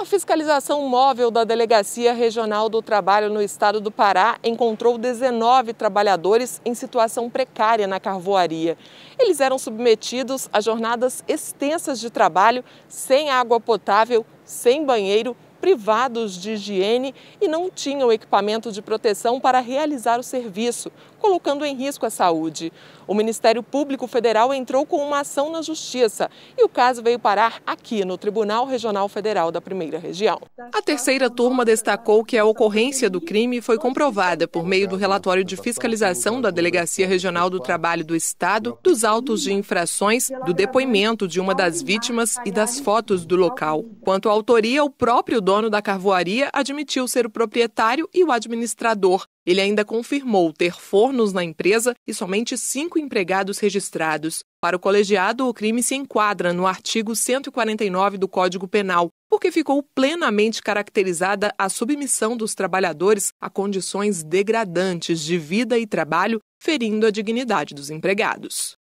A fiscalização móvel da Delegacia Regional do Trabalho no estado do Pará encontrou 19 trabalhadores em situação precária na carvoaria. Eles eram submetidos a jornadas extensas de trabalho, sem água potável, sem banheiro privados de higiene e não tinham equipamento de proteção para realizar o serviço, colocando em risco a saúde. O Ministério Público Federal entrou com uma ação na Justiça e o caso veio parar aqui no Tribunal Regional Federal da Primeira Região. A terceira turma destacou que a ocorrência do crime foi comprovada por meio do relatório de fiscalização da Delegacia Regional do Trabalho do Estado, dos autos de infrações, do depoimento de uma das vítimas e das fotos do local. Quanto à autoria, o próprio dono da carvoaria admitiu ser o proprietário e o administrador. Ele ainda confirmou ter fornos na empresa e somente cinco empregados registrados. Para o colegiado, o crime se enquadra no artigo 149 do Código Penal, porque ficou plenamente caracterizada a submissão dos trabalhadores a condições degradantes de vida e trabalho, ferindo a dignidade dos empregados.